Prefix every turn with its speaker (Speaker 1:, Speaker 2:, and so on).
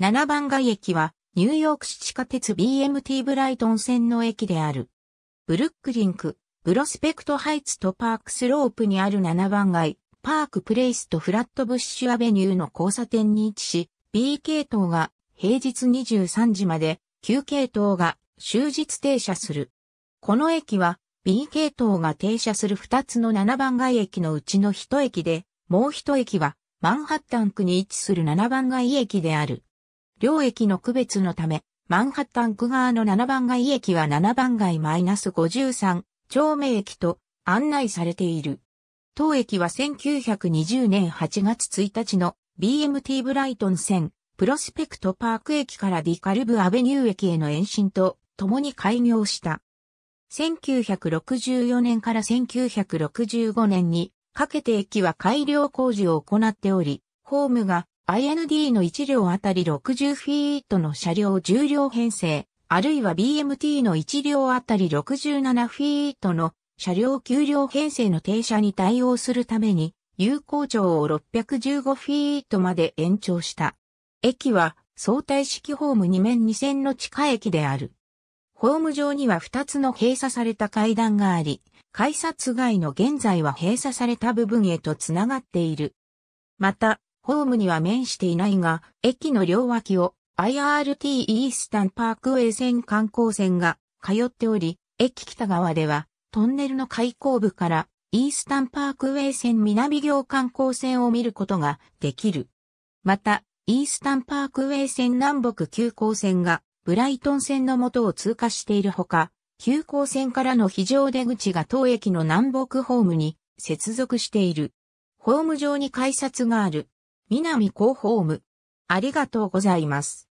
Speaker 1: 7番街駅は、ニューヨーク市地下鉄 BMT ブライトン線の駅である。ブルックリンク、ブロスペクトハイツとパークスロープにある7番街、パークプレイスとフラットブッシュアベニューの交差点に位置し、B 系統が平日23時まで、Q 系統が終日停車する。この駅は B 系統が停車する2つの7番街駅のうちの1駅で、もう1駅はマンハッタン区に位置する7番街駅である。両駅の区別のため、マンハッタン区側の7番街駅は7番街マイナス -53 丁目駅と案内されている。当駅は1920年8月1日の BMT ブライトン線、プロスペクトパーク駅からディカルブアベニュー駅への延伸と共に開業した。1964年から1965年にかけて駅は改良工事を行っており、ホームが IND の1両あたり60フィートの車両重量編成、あるいは BMT の1両あたり67フィートの車両9両編成の停車に対応するために、有効長を615フィートまで延長した。駅は相対式ホーム2面2線の地下駅である。ホーム上には2つの閉鎖された階段があり、改札外の現在は閉鎖された部分へとつながっている。また、ホームには面していないが、駅の両脇を IRT イースタンパークウェイ線観光船が通っており、駅北側ではトンネルの開口部からイースタンパークウェイ線南行観光船を見ることができる。また、イースタンパークウェイ線南北急行線がブライトン線の元を通過しているほか、急行線からの非常出口が当駅の南北ホームに接続している。ホーム上に改札がある。南広報務。ありがとうご
Speaker 2: ざいます。